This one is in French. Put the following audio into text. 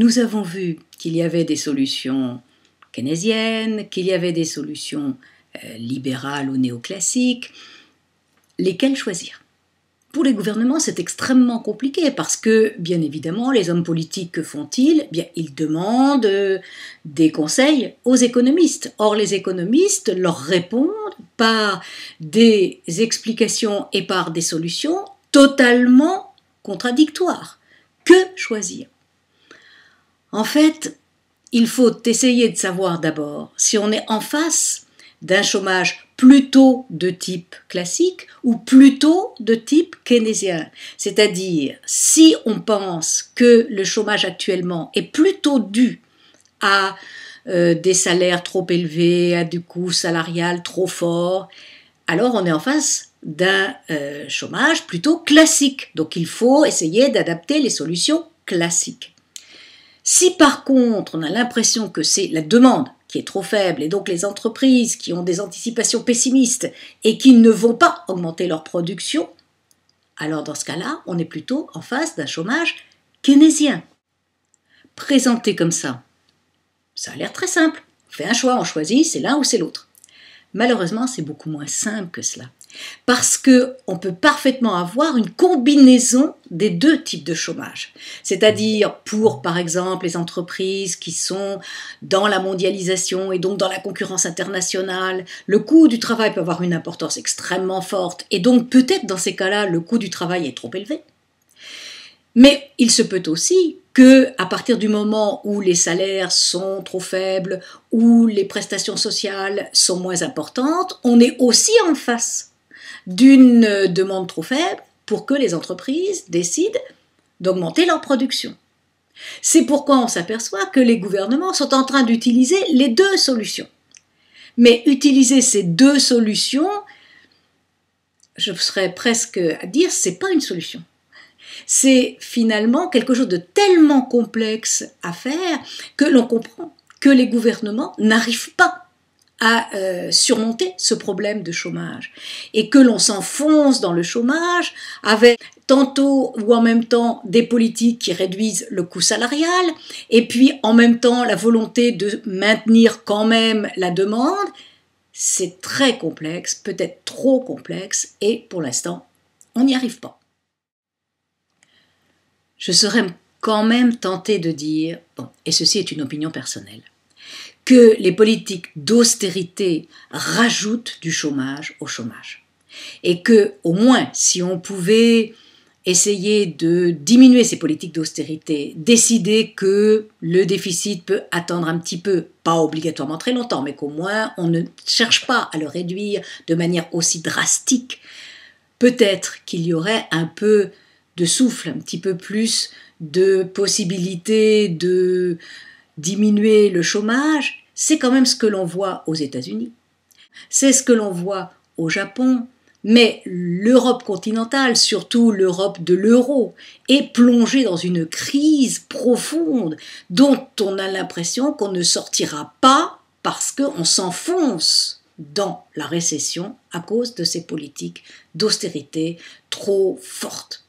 Nous avons vu qu'il y avait des solutions keynésiennes, qu'il y avait des solutions euh, libérales ou néoclassiques. Lesquelles choisir pour les gouvernements, c'est extrêmement compliqué parce que, bien évidemment, les hommes politiques, que font-ils Bien, ils demandent euh, des conseils aux économistes. Or, les économistes leur répondent par des explications et par des solutions totalement contradictoires. Que choisir en fait, il faut essayer de savoir d'abord si on est en face d'un chômage plutôt de type classique ou plutôt de type keynésien. C'est-à-dire, si on pense que le chômage actuellement est plutôt dû à euh, des salaires trop élevés, à du coût salarial trop fort, alors on est en face d'un euh, chômage plutôt classique. Donc il faut essayer d'adapter les solutions classiques. Si par contre on a l'impression que c'est la demande qui est trop faible et donc les entreprises qui ont des anticipations pessimistes et qui ne vont pas augmenter leur production, alors dans ce cas-là, on est plutôt en face d'un chômage keynésien. Présenté comme ça, ça a l'air très simple. On fait un choix, on choisit, c'est l'un ou c'est l'autre. Malheureusement, c'est beaucoup moins simple que cela. Parce que on peut parfaitement avoir une combinaison des deux types de chômage. C'est-à-dire pour, par exemple, les entreprises qui sont dans la mondialisation et donc dans la concurrence internationale, le coût du travail peut avoir une importance extrêmement forte et donc peut-être dans ces cas-là, le coût du travail est trop élevé. Mais il se peut aussi que, à partir du moment où les salaires sont trop faibles, où les prestations sociales sont moins importantes, on est aussi en face d'une demande trop faible pour que les entreprises décident d'augmenter leur production. C'est pourquoi on s'aperçoit que les gouvernements sont en train d'utiliser les deux solutions. Mais utiliser ces deux solutions, je serais presque à dire, c'est pas une solution. C'est finalement quelque chose de tellement complexe à faire que l'on comprend que les gouvernements n'arrivent pas à euh, surmonter ce problème de chômage et que l'on s'enfonce dans le chômage avec tantôt ou en même temps des politiques qui réduisent le coût salarial et puis en même temps la volonté de maintenir quand même la demande, c'est très complexe, peut-être trop complexe et pour l'instant on n'y arrive pas. Je serais quand même tentée de dire, bon, et ceci est une opinion personnelle, que les politiques d'austérité rajoutent du chômage au chômage. Et que, au moins, si on pouvait essayer de diminuer ces politiques d'austérité, décider que le déficit peut attendre un petit peu, pas obligatoirement très longtemps, mais qu'au moins on ne cherche pas à le réduire de manière aussi drastique, peut-être qu'il y aurait un peu de souffle, un petit peu plus de possibilités de diminuer le chômage, c'est quand même ce que l'on voit aux États-Unis. C'est ce que l'on voit au Japon, mais l'Europe continentale, surtout l'Europe de l'euro, est plongée dans une crise profonde dont on a l'impression qu'on ne sortira pas parce qu'on s'enfonce dans la récession à cause de ces politiques d'austérité trop fortes.